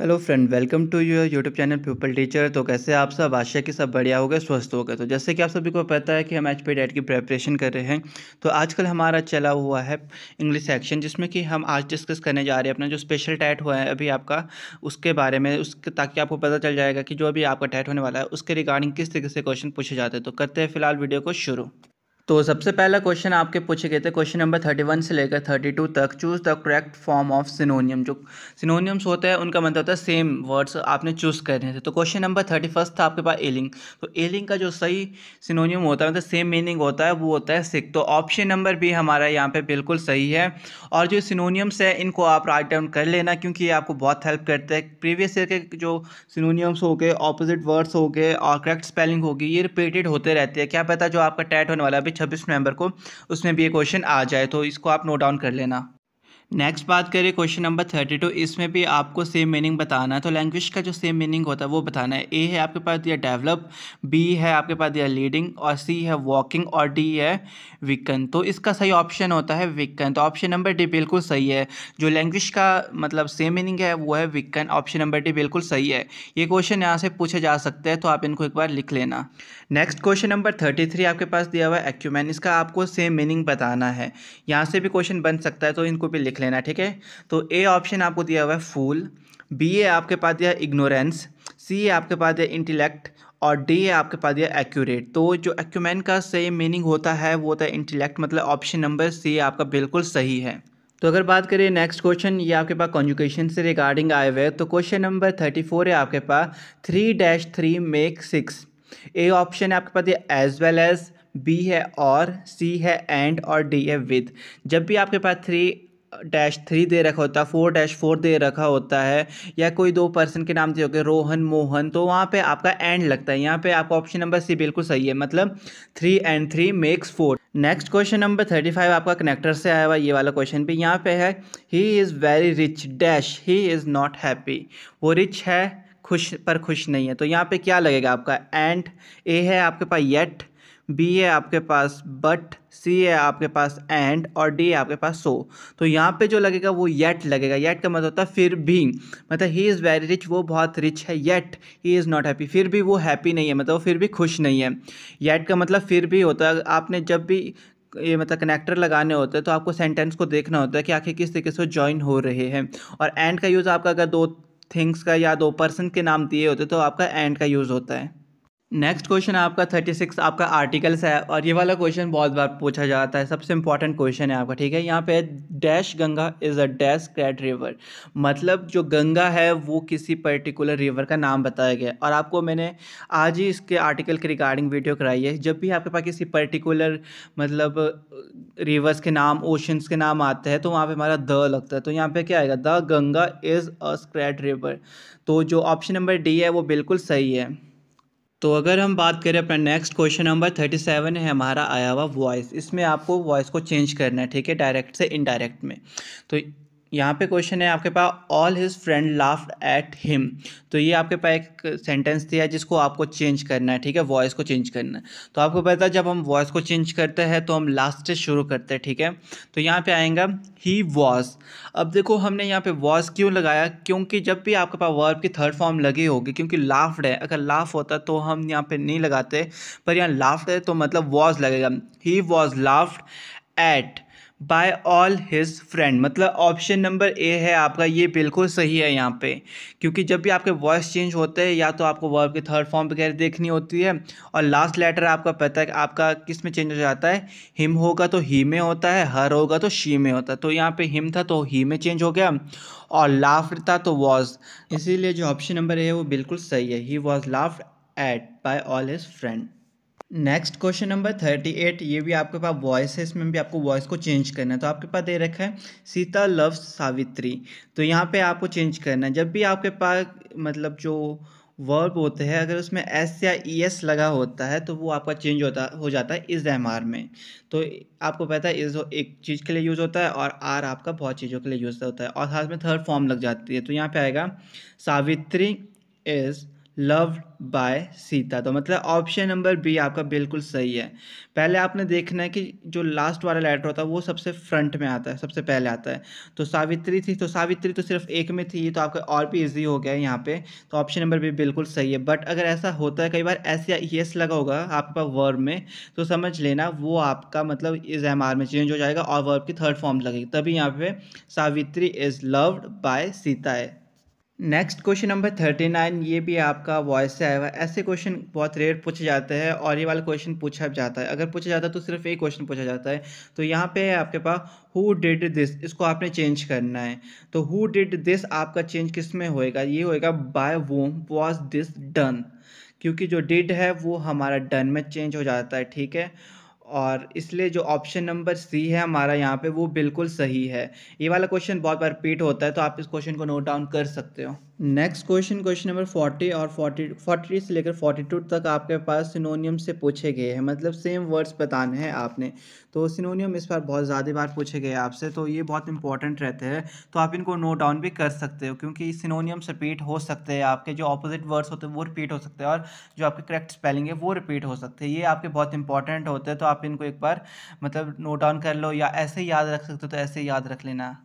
hello friend welcome to your YouTube channel people teacher तो कैसे आप सब आशा की सब बढ़िया हो गए स्वस्थ हो गए तो जैसे कि आप सभी को पता है कि हम एच पी डेट की प्रेपरेशन कर रहे हैं तो आजकल हमारा चला हुआ है इंग्लिश सेक्शन जिसमें कि हम आज डिस्कस करने जा रहे हैं अपना जो स्पेशल टैट हुआ है अभी आपका उसके बारे में उसके ताकि आपको पता चल जाएगा कि जो अभी आपका टैट होने वाला है उसके रिगार्डिंग किस तरीके से क्वेश्चन पूछे जाते हैं तो करते हैं फिलहाल वीडियो को शुरू तो सबसे पहला क्वेश्चन आपके पूछे गए थे क्वेश्चन नंबर थर्टी वन से लेकर थर्टी टू तक choose the correct form of synonym जो सिनोनियम्स होते हैं उनका मतलब होता है सेम वर्ड्स आपने चूज़ करने थे तो क्वेश्चन नंबर थर्टी फर्स्ट था आपके पास एलिंग तो एलिंग का जो सही सिनोनियम होता है मतलब सेम मीनिंग होता है वो होता है सिक तो ऑप्शन नंबर भी हमारा यहाँ पर बिल्कुल सही है और जो सिनोनियम्स है इनको आप राइट डाउन कर लेना क्योंकि ये आपको बहुत हेल्प करते हैं प्रीवियस ईयर के जो सिनोनियम्स हो गए ऑपोजिट वर्ड्स हो गए और करेक्ट स्पेलिंग होगी ये रिपीटेड होते रहते हैं क्या पता जो आपका टैट होने वाला है छब्बीस नवंबर को उसमें भी ये क्वेश्चन आ जाए तो इसको आप नोट डाउन कर लेना नेक्स्ट बात करें क्वेश्चन नंबर थर्टी टू इसमें भी आपको सेम मीनिंग बताना है तो लैंग्वेज का जो सेम मीनिंग होता है वो बताना है ए है आपके पास दिया डेवलप बी है आपके पास दिया लीडिंग और सी है वॉकिंग और डी है विकन तो इसका सही ऑप्शन होता है विकन तो ऑप्शन नंबर डी बिल्कुल सही है जो लैंग्वेज का मतलब सेम मीनिंग है वो है विकन ऑप्शन नंबर डी बिल्कुल सही है ये क्वेश्चन यहाँ से पूछे जा सकते हैं तो आप इनको एक बार लिख लेना next question number thirty three आपके पास दिया हुआ है एक्यूमैन इसका आपको सेम मीनिंग बताना है यहाँ से भी क्वेश्चन बन सकता है तो इनको भी लिख लिख लेना ठीक है तो ए ऑप्शन आपको दिया हुआ है फूल बी ए आपके पास दिया इग्नोरेंस सी ए आपके पास दिया इंटेलेक्ट और डी ए आपके पास दिया एक्यूरेट तो जो एक्यूमेन का सही मीनिंग होता है वो होता है इंटेलेक्ट मतलब ऑप्शन नंबर सी आपका बिल्कुल सही है तो अगर बात करें नेक्स्ट क्वेश्चन ये आपके पास कॉन्जुकेशन से रिगार्डिंग आए हुए तो क्वेश्चन नंबर थर्टी फोर है आपके पास three dash three make six a option है आपके पास दिया एज वेल एज बी है और सी है एंड और डी है विद जब भी आपके पास थ्री डैश थ्री दे रखा होता है फोर डैश फोर दे रखा होता है या कोई दो पर्सन के नाम दे होंगे रोहन मोहन तो वहाँ पे आपका एंड लगता है यहाँ पे आपका ऑप्शन नंबर सी बिल्कुल सही है मतलब three and three makes four next question number thirty five आपका कनेक्टर से आया हुआ ये वाला क्वेश्चन भी यहाँ पे है he is very rich dash he is not happy वो रिच है खुश पर खुश नहीं है तो यहाँ पे क्या लगेगा आपका एंड ए है आपके पास येट बी है आपके पास बट सी है आपके पास एंड और डी है आपके पास सो तो यहाँ पे जो लगेगा वो येट लगेगा येट का मतलब होता है फिर भी मतलब ही इज़ वेरी रिच वो बहुत रिच है yet he is not happy फिर भी वो हैप्पी नहीं है मतलब वो फिर भी खुश नहीं है येट का मतलब फिर भी होता है आपने जब भी ये मतलब कनेक्टर लगाने होते हैं तो आपको सेंटेंस को देखना होता है कि आखिर किस तरीके से ज्वाइन हो रहे हैं और एंड का यूज़ आपका अगर दो थिंग्स का या दो पर्सन के नाम दिए होते तो आपका एंड का यूज़ होता है नेक्स्ट क्वेश्चन आपका थर्टी सिक्स आपका आर्टिकल्स है और ये वाला क्वेश्चन बहुत बार पूछा जाता है सबसे इंपॉर्टेंट क्वेश्चन है आपका ठीक है यहाँ पे dash Ganga is a dash sacred river मतलब जो गंगा है वो किसी पर्टिकुलर रिवर का नाम बताया गया और आपको मैंने आज ही इसके आर्टिकल के रिगार्डिंग वीडियो कराई है जब भी आपके पास किसी पर्टिकुलर मतलब रिवर्स के नाम ओशंस के नाम आते हैं तो वहाँ पर हमारा द लगता है तो यहाँ पर क्या आएगा the Ganga is a sacred river तो जो ऑप्शन नंबर डी है वो बिल्कुल सही है तो अगर हम बात करें अपना next question number thirty seven है हमारा आया हुआ वॉइस इसमें आपको वॉइस को चेंज करना है ठीक है डायरेक्ट से इनडायरेक्ट में तो यहाँ पे क्वेश्चन है आपके पास all his friend laughed at him तो ये आपके पास एक सेंटेंस दिया है जिसको आपको चेंज करना है ठीक है वॉइस को चेंज करना है तो आपको पता है जब हम वॉइस को चेंज करते हैं तो हम लास्ट से शुरू करते हैं ठीक है तो यहाँ पे आएगा ही वॉज अब देखो हमने यहाँ पे वॉज क्यों लगाया क्योंकि जब भी आपके पास वर्ब की थर्ड फॉर्म लगी होगी क्योंकि लाफ्ड है अगर लाफ होता तो हम यहाँ पर नहीं लगाते पर यहाँ लाफ्ड है तो मतलब वॉज लगेगा he was laughed at by all his friend मतलब ऑप्शन नंबर ए है आपका ये बिल्कुल सही है यहाँ पे क्योंकि जब भी आपके वॉइस चेंज होते हैं या तो आपको वर्ब के थर्ड फॉर्म वगैरह देखनी होती है और लास्ट लेटर आपका पता है आपका किस में चेंज हो जाता है हिम होगा तो ही में होता है हर होगा तो शी में होता है तो यहाँ पे हिम था तो ही में चेंज हो गया और लाफ्ट था तो वॉज इसीलिए जो ऑप्शन नंबर ए है वो बिल्कुल सही है he was laughed at by all his friend next question number thirty eight ये भी आपके पास वॉइस है इसमें भी आपको वॉइस को चेंज करना है तो आपके पास दे रखा है सीता लव सावित्री तो यहाँ पे आपको चेंज करना है जब भी आपके पास मतलब जो वर्ब होते हैं अगर उसमें एस या ई एस लगा होता है तो वो आपका चेंज होता हो जाता है इस एम आर में तो आपको पता है इस एक चीज़ के लिए यूज़ होता है और आर आपका बहुत चीज़ों के लिए यूज़ होता है और साथ में थर्ड फॉर्म लग जाती है तो यहाँ पे आएगा Savitri is love by Sita तो मतलब ऑप्शन नंबर बी आपका बिल्कुल सही है पहले आपने देखना है कि जो लास्ट वाला लेटर होता है वो सबसे फ्रंट में आता है सबसे पहले आता है तो सावित्री थी तो सावित्री तो सिर्फ एक में थी तो आपका और भी इजी हो गया है यहाँ पे तो ऑप्शन नंबर बी बिल्कुल सही है बट अगर ऐसा होता है कई बार ऐसे येस लगा होगा आपके पास वर्ब में तो समझ लेना वो आपका मतलब इज एम आर में चेंज हो जाएगा और वर्ब की थर्ड फॉर्म लगेगी तभी यहाँ पे Savitri is loved by Sita है next question number thirty nine ये भी आपका वॉइस से आया हुआ है ऐसे क्वेश्चन बहुत रेयर पूछे जाते हैं और ये वाला क्वेश्चन पूछा जाता है अगर पूछा जाता है तो सिर्फ एक क्वेश्चन पूछा जाता है तो यहाँ पे है आपके पास हु डिड दिस इसको आपने चेंज करना है तो हु डिड दिस आपका चेंज किस में होएगा ये होएगा by whom was this done क्योंकि जो डिड है वो हमारा डन में चेंज हो जाता है ठीक है और इसलिए जो ऑप्शन नंबर सी है हमारा यहाँ पे वो बिल्कुल सही है ये वाला क्वेश्चन बहुत बार रिपीट होता है तो आप इस क्वेश्चन को नोट डाउन कर सकते हो next question question number forty और फोर्टी फोर्टी से लेकर फोर्टी टू तक आपके पास सिनोनियम से पूछे गए हैं मतलब सेम वर्ड्स बताने हैं आपने तो सिनोनियम इस बार बहुत ज़्यादा बार पूछे गए आपसे तो ये बहुत इंपॉर्टेंट रहते हैं तो आप इनको नोट डाउन भी कर सकते हो क्योंकि सिनोनियम रिपीट हो सकते हैं आपके जो अपोजिट वर्ड्स होते हैं वो रिपीट हो सकते हैं और जो आपके करेक्ट स्पेलिंग है वो रिपीट हो सकते हैं ये आपके बहुत इंपॉर्टेंट होते हैं तो आप इनको एक बार मतलब नोट डाउन कर लो या ऐसे याद रख सकते हो तो ऐसे याद रख लेना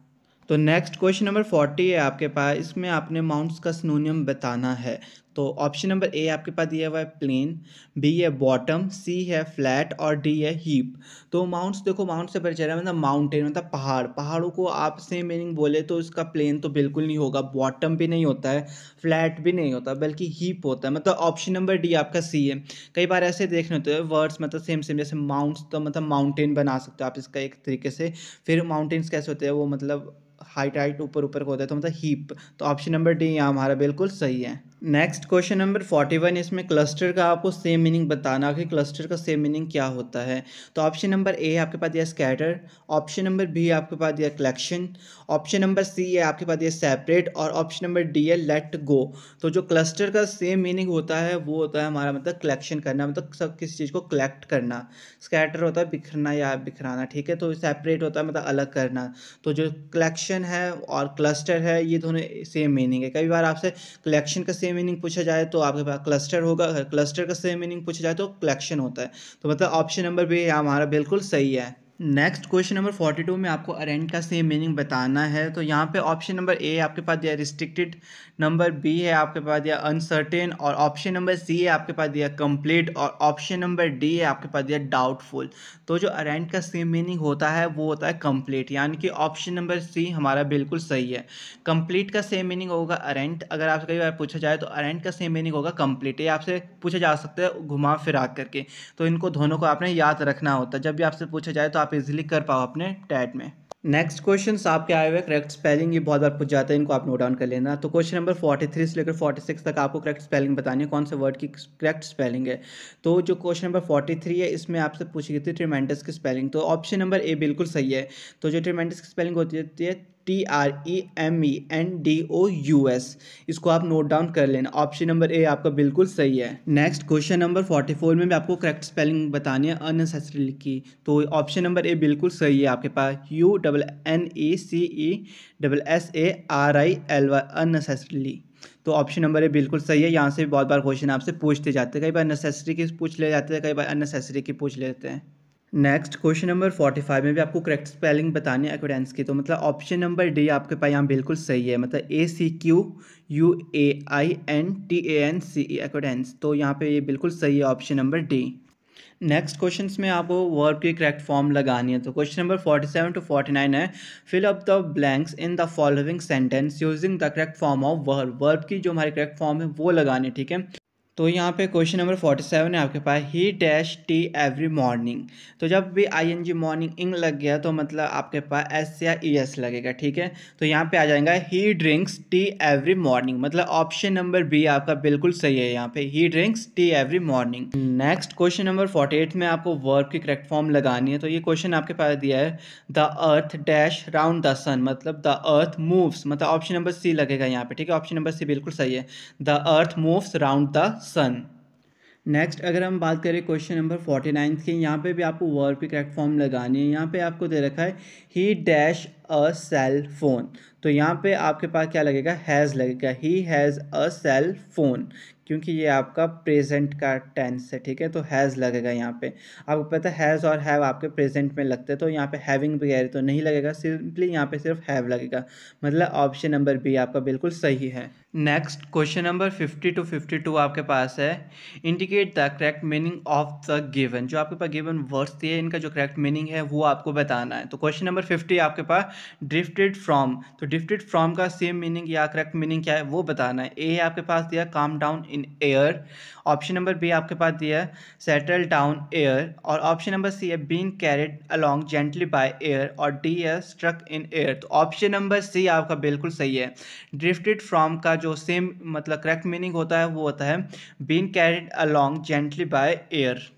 तो नेक्स्ट क्वेश्चन नंबर फोर्टी है आपके पास इसमें आपने माउंट्स का कसनोनियम बताना है तो ऑप्शन नंबर ए आपके पास दिया हुआ है प्लेन बी है बॉटम सी है फ्लैट और डी है हीप तो माउंट्स देखो माउंट से परिचय है मतलब माउंटेन मतलब पहाड़ पहाड़ों को आप सेम मीनिंग बोले तो इसका प्लेन तो बिल्कुल नहीं होगा बॉटम भी नहीं होता है फ्लैट भी नहीं होता बल्कि हीप होता है मतलब ऑप्शन नंबर डी आपका सी है कई बार ऐसे देखने होते हैं वर्ड्स मतलब सेम सेम जैसे माउंट्स तो मतलब माउंटेन बना सकते हो आप इसका एक तरीके से फिर माउंटेन्स कैसे होते हैं वो मतलब हाइट हाइट ऊपर ऊपर को होता है तो मतलब हीप तो ऑप्शन नंबर डी यहाँ हमारा बिल्कुल सही है next question number forty one इसमें क्लस्टर का आपको सेम मीनिंग बताना कि क्लस्टर का सेम मीनिंग क्या होता है तो ऑप्शन नंबर ए आपके पास दिया स्कैटर ऑप्शन नंबर बी आपके पास दिया कलेक्शन ऑप्शन नंबर सी है आपके पास दिया सेपरेट और ऑप्शन नंबर डी है लेट गो तो जो क्लस्टर का सेम मीनिंग होता है वो होता है हमारा मतलब कलेक्शन करना मतलब सब किसी चीज़ को कलेक्ट करना स्कैटर होता है बिखरना या बिखराना ठीक है तो सेपरेट होता है मतलब अलग करना तो जो कलेक्शन है और क्लस्टर है ये दोनों सेम मीनिंग है कई बार आपसे कलेक्शन का सेम सेम मीनिंग पूछा जाए तो आपके पास क्लस्टर होगा क्लस्टर का सेम मीनिंग पूछा जाए तो कलेक्शन होता है तो मतलब ऑप्शन नंबर भी हमारा बिल्कुल सही है next question number forty two में आपको अरेंट का सेम मीनिंग बताना है तो यहाँ पे ऑप्शन नंबर ए आपके पास दिया रिस्ट्रिक्टेड नंबर बी है आपके पास दिया अनसर्टेन और ऑप्शन नंबर सी है आपके पास दिया कंप्लीट और ऑप्शन नंबर डी है आपके पास दिया डाउटफुल तो जो अरेंट का सेम मीनिंग होता है वो होता है कम्प्लीट यानी कि ऑप्शन नंबर सी हमारा बिल्कुल सही है कम्प्लीट का सेम मीनिंग होगा अरेंट अगर आपसे कई बार पूछा जाए तो अरेंट का सेम मीनिंग होगा कंप्लीट ये आपसे पूछा जा सकता है घुमा फिरा करके तो इनको दोनों को आपने याद रखना होता है जब भी आपसे पूछा जाए तो आप इजीली कर पाओ अपने टैट में नेक्स्ट क्वेश्चन आपके आए हुए करेक्ट स्पेलिंग ये बहुत बार पूछ जाते हैं इनको आप नोट डाउन कर लेना तो क्वेश्चन नंबर 43 से लेकर 46 तक आपको करेक्ट स्पेलिंग बतानी है कौन से वर्ड की करेक्ट स्पेलिंग है तो जो क्वेश्चन नंबर 43 है इसमें आपसे पूछी गई थी ट्रिमेंटस की स्पेलिंग तो ऑप्शन नंबर ए बिल्कुल सही है तो जो ट्रिमेंटस की स्पेलिंग होती है T R E M E N D O U S इसको आप नोट डाउन कर लेना ऑप्शन नंबर ए आपका बिल्कुल सही है next question number forty four में भी आपको करेक्ट स्पेलिंग बतानी है अननेसेसरी की तो ऑप्शन नंबर ए बिल्कुल सही है आपके पास U double N E C E double S A R I L Y unnecessarily तो ऑप्शन नंबर ए बिल्कुल सही है यहाँ से बहुत बार क्वेश्चन आपसे पूछते जाते हैं कई बार नेसेसरी के पूछ ले जाते हैं कई बार अननेसेसरी के पूछ लेते हैं next question number forty five में भी आपको करेक्ट स्पेलिंग बतानी है एक्विडेंस की तो मतलब ऑप्शन नंबर डी आपके पास यहाँ बिल्कुल सही है मतलब A C Q U A I N T A N C E एक्विडेंस तो यहाँ पे ये बिल्कुल सही है option number D next question में आपको वर्ब की करेक्ट फॉर्म लगानी है तो question number forty seven to forty nine है fill up the blanks in the following sentence using the correct form of verb verb की जो हमारी करेक्ट फॉर्म है वो लगानी है ठीक है तो यहाँ पे क्वेश्चन नंबर फोर्टी सेवन है आपके पास he dash tea every morning तो जब भी आई एन जी मॉर्निंग इंग लग गया तो मतलब आपके पास एस या ई e एस लगेगा ठीक है तो यहाँ पे आ जाएगा he drinks tea every morning मतलब ऑप्शन नंबर बी आपका बिल्कुल सही है यहाँ पे he drinks tea every morning next question number forty eight में आपको वर्क की करेक्ट फॉर्म लगानी है तो ये क्वेश्चन आपके पास दिया है the earth dash round the sun मतलब द अर्थ मूव्स मतलब ऑप्शन नंबर सी लगेगा यहाँ पे ठीक है ऑप्शन नंबर सी बिल्कुल सही है the earth moves round the sun next अगर हम बात करें क्वेश्चन नंबर फोर्टी नाइन्थ की यहाँ पे भी आपको वर्ब की करेक्ट फॉर्म लगानी है यहाँ पे आपको दे रखा है he dash a cell phone तो यहाँ पे आपके पास क्या लगेगा हैज़ लगेगा he has a cell phone क्योंकि ये आपका प्रेजेंट का टेंस है ठीक है तो हैज़ लगेगा यहाँ पे आपको पता है हैज़ और हैव आपके प्रेजेंट में लगते हैं तो यहाँ पे हैविंग वगैरह तो नहीं लगेगा सिंपली यहाँ पे सिर्फ हैव लगेगा मतलब ऑप्शन नंबर बी आपका बिल्कुल सही है next question number fifty two fifty two आपके पास है indicate the correct meaning of the given जो आपके पास गिवन वर्ड्स दिए इनका जो करेक्ट मीनिंग है वो आपको बताना है तो क्वेश्चन नंबर फिफ्टी आपके पास ड्रिफ्टेड फ्रॉम तो ड्रिफ्टेड फ्रॉम का सेम मीनिंग या करेक्ट मीनिंग क्या है वो बताना है ए आपके पास दिया came down in air option number B आपके पास दिया है सेटल डाउन एयर और ऑप्शन नंबर सी है been carried along gently by air और डी है स्ट्रक इन एयर तो ऑप्शन नंबर सी आपका बिल्कुल सही है ड्रिफ्टेड फ्रॉम का जो सेम मतलब करेक्ट मीनिंग होता है वो होता है been carried along gently by air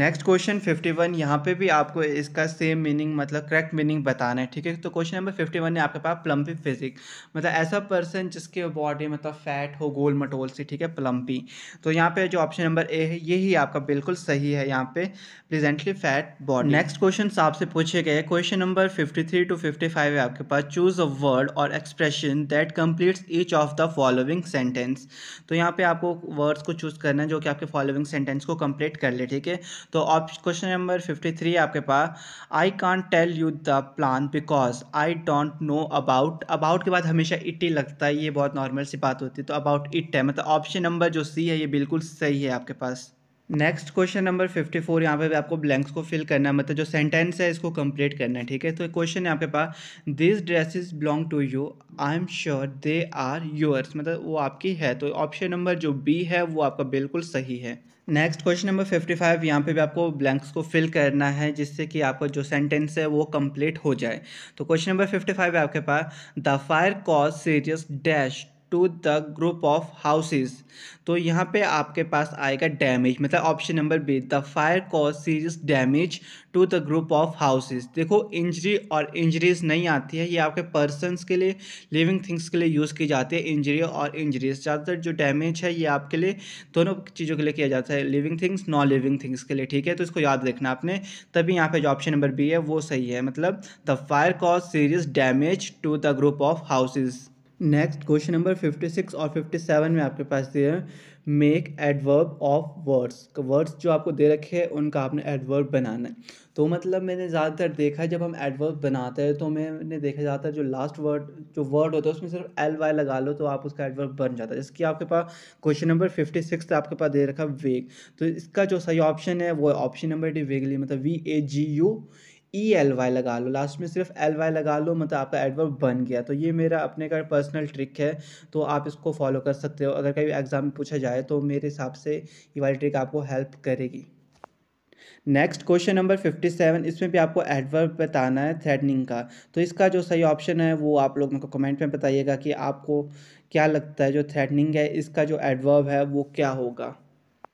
next question 51 one यहाँ पर भी आपको इसका सेम मीनिंग मतलब करेक्ट मीनिंग बताना है ठीक है तो क्वेश्चन नंबर 51 वन है आपके पास प्लम्पी फिजिक मतलब ऐसा पर्सन जिसके बॉडी मतलब फैट हो गोल मटोल सी ठीक है प्लम्पी तो यहाँ पे जो ऑप्शन नंबर ए है ये ही आपका बिल्कुल सही है यहाँ पे presently fat body next question आपसे पूछे गए question number fifty two fifty है आपके पास चूज अ वर्ड और expression that completes each of the following sentence तो यहाँ पे आपको वर्ड्स को चूज करना है जो कि आपके फॉलोविंग सेंटेंस को कम्प्लीट कर ले ठीक है तो option question number fifty three आपके पास I can't tell you the plan because I don't know about about के बाद हमेशा इट ही लगता है ये बहुत नॉर्मल सी बात होती है तो अबाउट इट है मतलब ऑप्शन नंबर जो सी है ये बिल्कुल सही है आपके पास नेक्स्ट क्वेश्चन नंबर 54 फोर यहाँ पर आपको ब्लैंक्स को फिल करना है मतलब जो सेंटेंस है इसको कंप्लीट करना है ठीक है तो क्वेश्चन है आपके पास this dresses belong to you I am sure they are yours मतलब वो आपकी है तो ऑप्शन नंबर जो बी है वो आपका बिल्कुल सही है नेक्स्ट क्वेश्चन नंबर 55 फाइव यहाँ पर भी आपको ब्लैंक्स को फिल करना है जिससे कि आपका जो सेंटेंस है वो कंप्लीट हो जाए तो क्वेश्चन नंबर 55 है आपके पास the fire cause serious dash to the group of houses तो यहाँ पे आपके पास आएगा डैमेज मतलब option number B the fire cause सीज damage to the group of houses देखो इंजरी और इंजरीज नहीं आती है ये आपके पर्सनस के लिए लिविंग थिंग्स के लिए यूज़ की जाती है इंजरी और इंजरीज ज़्यादातर जो डैमेज है ये आपके लिए दोनों चीज़ों के लिए किया जाता है living things non living things के लिए ठीक है तो इसको याद रखना आपने तभी यहाँ पे जो ऑप्शन नंबर बी है वो सही है मतलब the fire cause serious damage to the group of houses next question number fifty six और फिफ्टी सेवन में आपके पास दिए हैं make adverb of words words जो आपको दे रखे हैं उनका आपने एडवर्ब बनाना है तो मतलब मैंने ज़्यादातर देखा है जब हम एडवर्ब बनाते हैं तो मैंने देखा जाता है जो लास्ट वर्ड जो वर्ड होता है उसमें सिर्फ एल वाई लगा लो तो आप उसका एडवर्ब बन जाता है जैसे आपके पास क्वेश्चन नंबर फिफ्टी सिक्स आपके पास दे रखा वेग तो इसका जो सही ऑप्शन है वो ऑप्शन नंबर डी वेगली मतलब V A G U E L Y लगा लो लास्ट में सिर्फ एल वाई लगा लो मतलब आपका एडवर्ब बन गया तो ये मेरा अपने का पर्सनल ट्रिक है तो आप इसको फॉलो कर सकते हो अगर कभी एग्ज़ाम में पूछा जाए तो मेरे हिसाब से ये वाली ट्रिक आपको हेल्प करेगी next question number fifty seven इसमें भी आपको एडवर्ब बताना है थ्रेडनिंग का तो इसका जो सही ऑप्शन है वो आप लोग मेरे कमेंट में बताइएगा कि आपको क्या लगता है जो थ्रेडनिंग है इसका जो एडवर्ब है वो क्या होगा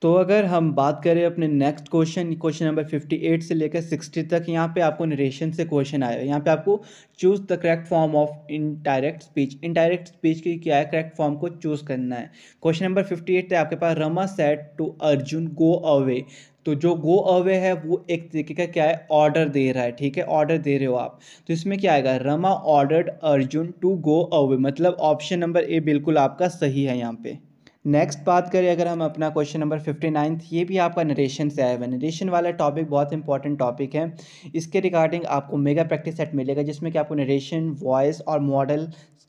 तो अगर हम बात करें अपने नेक्स्ट क्वेश्चन क्वेश्चन नंबर 58 से लेकर 60 तक यहाँ पे आपको नरेशन से क्वेश्चन आया है यहाँ पे आपको choose the correct form of indirect speech indirect speech की क्या है करेक्ट फॉर्म को चूज़ करना है क्वेश्चन नंबर 58 एट आपके पास Rama said to Arjun go away तो जो गो अवे है वो एक तरीके का क्या है ऑर्डर दे रहा है ठीक है ऑर्डर दे रहे हो आप तो इसमें क्या आएगा Rama ordered Arjun to go away मतलब ऑप्शन नंबर ए बिल्कुल आपका सही है यहाँ पे नेक्स्ट बात करें अगर हम अपना क्वेश्चन नंबर फिफ्टी नाइन्थ ये भी आपका नरेशन से आया हुआ है नरेशन वाला टॉपिक बहुत इंपॉर्टेंट टॉपिक है इसके रिगार्डिंग आपको मेगा प्रैक्टिस सेट मिलेगा जिसमें कि आपको नरेशन वॉइस और मॉडल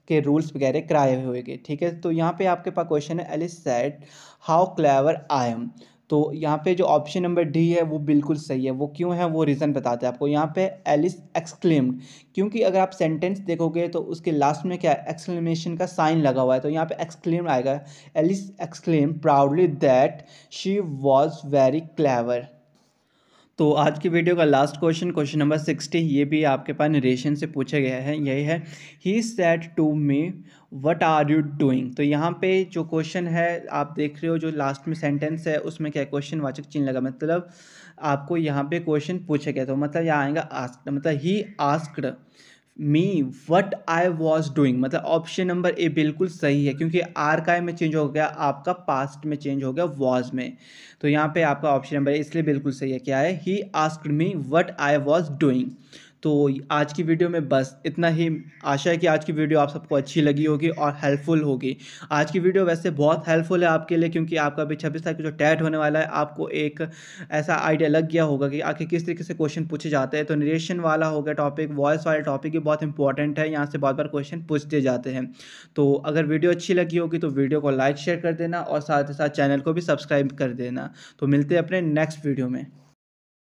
के रूल्स वगैरह कराए हुए ठीक है तो यहाँ पे आपके पास क्वेश्चन है Alice said how clever I am तो यहाँ पे जो ऑप्शन नंबर डी है वो बिल्कुल सही है वो क्यों है वो रीज़न बताते हैं आपको यहाँ पे एलिस एक्सक्लेम्ड क्योंकि अगर आप सेंटेंस देखोगे तो उसके लास्ट में क्या एक्सक्लेमेशन का साइन लगा हुआ है तो यहाँ पे एक्सक्लेम आएगा Alice exclaim proudly that she was very clever तो आज की वीडियो का last question question number sixty ये भी आपके पास नरेशन से पूछा गया है यही है he said to me what are you doing तो यहाँ पे जो क्वेश्चन है आप देख रहे हो जो लास्ट में सेंटेंस है उसमें क्या क्वेश्चन वाचक चिन्ह लगा मतलब आपको यहाँ पे क्वेश्चन पूछा गया तो मतलब यहाँ आएगा आस्क्ड मतलब he asked me what I was doing मतलब ऑप्शन नंबर ए बिल्कुल सही है क्योंकि आर का में चेंज हो गया आपका पास्ट में चेंज हो गया वॉज में तो यहाँ पे आपका ऑप्शन नंबर ए इसलिए बिल्कुल सही है क्या है he ask me what I was doing तो आज की वीडियो में बस इतना ही आशा है कि आज की वीडियो आप सबको अच्छी लगी होगी और हेल्पफुल होगी आज की वीडियो वैसे बहुत हेल्पफुल है आपके लिए क्योंकि आपका अभी छब्बीस तारीख जो टैट होने वाला है आपको एक ऐसा आइडिया लग गया होगा कि आखिर किस तरीके से क्वेश्चन पूछे जाते हैं तो निरेशन वाला हो गया टॉपिक वॉइस वाला टॉपिक भी बहुत इंपॉर्टेंट है यहाँ से बहुत बार क्वेश्चन पूछते जाते हैं तो अगर वीडियो अच्छी लगी होगी तो वीडियो को लाइक शेयर कर देना और साथ ही साथ चैनल को भी सब्सक्राइब कर देना तो मिलते हैं अपने नेक्स्ट वीडियो में